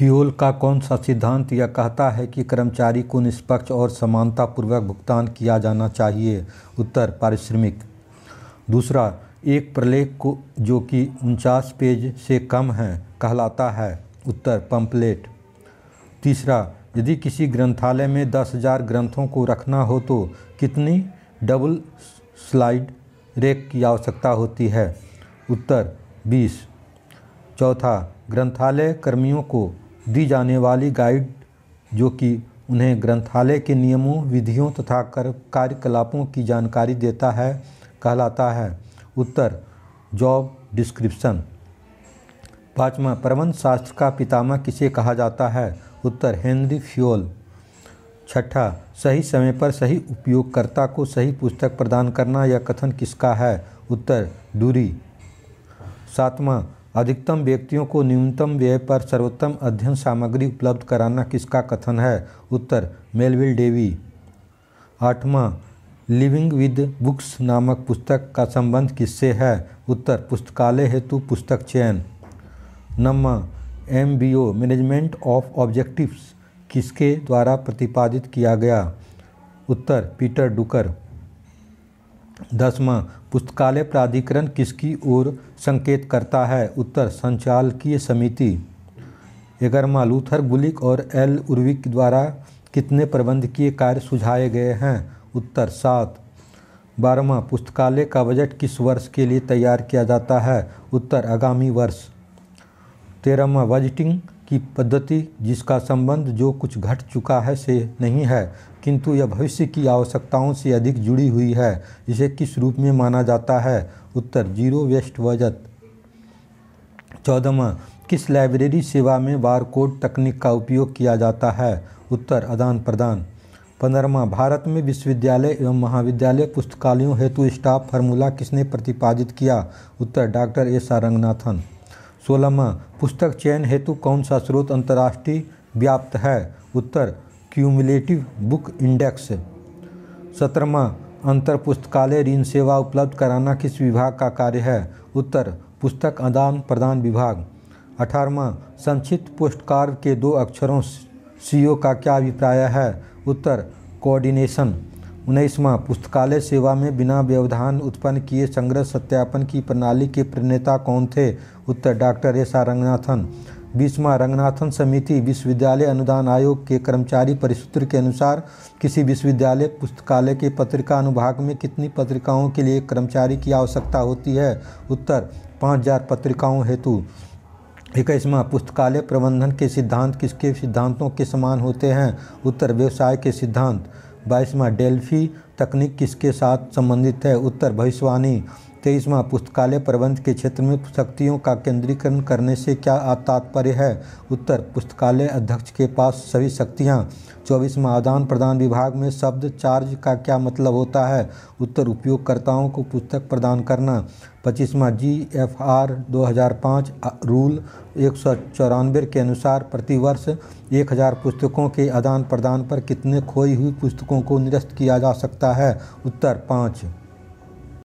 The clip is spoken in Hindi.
फ्यूल का कौन सा सिद्धांत यह कहता है कि कर्मचारी को निष्पक्ष और समानतापूर्वक भुगतान किया जाना चाहिए उत्तर पारिश्रमिक दूसरा एक प्रलेख को जो कि उनचास पेज से कम है कहलाता है उत्तर पंपलेट तीसरा यदि किसी ग्रंथालय में दस हजार ग्रंथों को रखना हो तो कितनी डबल स्लाइड रेक की आवश्यकता होती है उत्तर बीस चौथा ग्रंथालय कर्मियों को दी जाने वाली गाइड जो कि उन्हें ग्रंथालय के नियमों विधियों तथा कर कार्यकलापों की जानकारी देता है कहलाता है उत्तर जॉब डिस्क्रिप्शन पाँचवा प्रबंध शास्त्र का पितामह किसे कहा जाता है उत्तर हेनरी फ्योल छठा सही समय पर सही उपयोगकर्ता को सही पुस्तक प्रदान करना यह कथन किसका है उत्तर दूरी सातवां अधिकतम व्यक्तियों को न्यूनतम व्यय पर सर्वोत्तम अध्ययन सामग्री उपलब्ध कराना किसका कथन है उत्तर मेलविल डेवी आठवां लिविंग विद बुक्स नामक पुस्तक का संबंध किससे है उत्तर पुस्तकालय हेतु पुस्तक चयन नम्मा M B O management of objectives किसके द्वारा प्रतिपादित किया गया उत्तर पीटर डुकर दसवा पुस्तकालय प्राधिकरण किसकी ओर संकेत करता है उत्तर संचालकीय समिति ग्यारहवा लूथर गुलिक और एल उर्विक द्वारा कितने प्रबंधकीय कार्य सुझाए गए हैं उत्तर सात बारहवा पुस्तकालय का बजट किस वर्ष के लिए तैयार किया जाता है उत्तर आगामी वर्ष तेरहवा बजटिंग की पद्धति जिसका संबंध जो कुछ घट चुका है से नहीं है किंतु यह भविष्य की आवश्यकताओं से अधिक जुड़ी हुई है इसे किस रूप में माना जाता है उत्तर जीरो वेस्ट वजत चौदहवा किस लाइब्रेरी सेवा में बारकोड तकनीक का उपयोग किया जाता है उत्तर आदान प्रदान पंद्रहवा भारत में विश्वविद्यालय एवं महाविद्यालय पुस्तकालयों हेतु स्टाफ फार्मूला किसने प्रतिपादित किया उत्तर डॉक्टर एस आर रंगनाथन सोलहवा पुस्तक चयन हेतु कौन सा स्रोत अंतर्राष्ट्रीय व्याप्त है उत्तर क्यूमुलेटिव बुक इंडेक्स सत्रहवा अंतर पुस्तकालय ऋण सेवा उपलब्ध कराना किस विभाग का कार्य है उत्तर पुस्तक आदान प्रदान विभाग अठारहवा संक्षिप्त पुस्तकार के दो अक्षरों सीओ का क्या अभिप्राय है उत्तर कोऑर्डिनेशन उन्नीसवा पुस्तकालय सेवा में बिना व्यवधान उत्पन्न किए संग्रह सत्यापन की प्रणाली के प्रणेता कौन थे उत्तर डॉक्टर एस आर रंगनाथन बीसवा रंगनाथन समिति विश्वविद्यालय अनुदान आयोग के कर्मचारी परिसूत्र के अनुसार किसी विश्वविद्यालय पुस्तकालय के पत्रिका अनुभाग में कितनी पत्रिकाओं के लिए कर्मचारी की आवश्यकता होती है उत्तर पाँच हजार पत्रिकाओं हेतु इक्कीसवां पुस्तकालय प्रबंधन के सिद्धांत किसके सिद्धांतों के समान होते हैं उत्तर व्यवसाय के सिद्धांत बाईसवा डेल्फी तकनीक किसके साथ संबंधित है उत्तर भविष्यवाणी तेईसवां पुस्तकालय प्रबंध के क्षेत्र में शक्तियों का केंद्रीकरण करने से क्या तात्पर्य है उत्तर पुस्तकालय अध्यक्ष के पास सभी शक्तियाँ चौबीसवां आदान प्रदान विभाग में शब्द चार्ज का क्या मतलब होता है उत्तर उपयोगकर्ताओं को पुस्तक प्रदान करना पच्चीसवां जी एफ आर दो हज़ार पाँच रूल एक सौ चौरानवे के अनुसार प्रतिवर्ष एक हज़ार पुस्तकों के आदान प्रदान पर कितने खोई हुई पुस्तकों को निरस्त किया जा सकता है उत्तर पाँच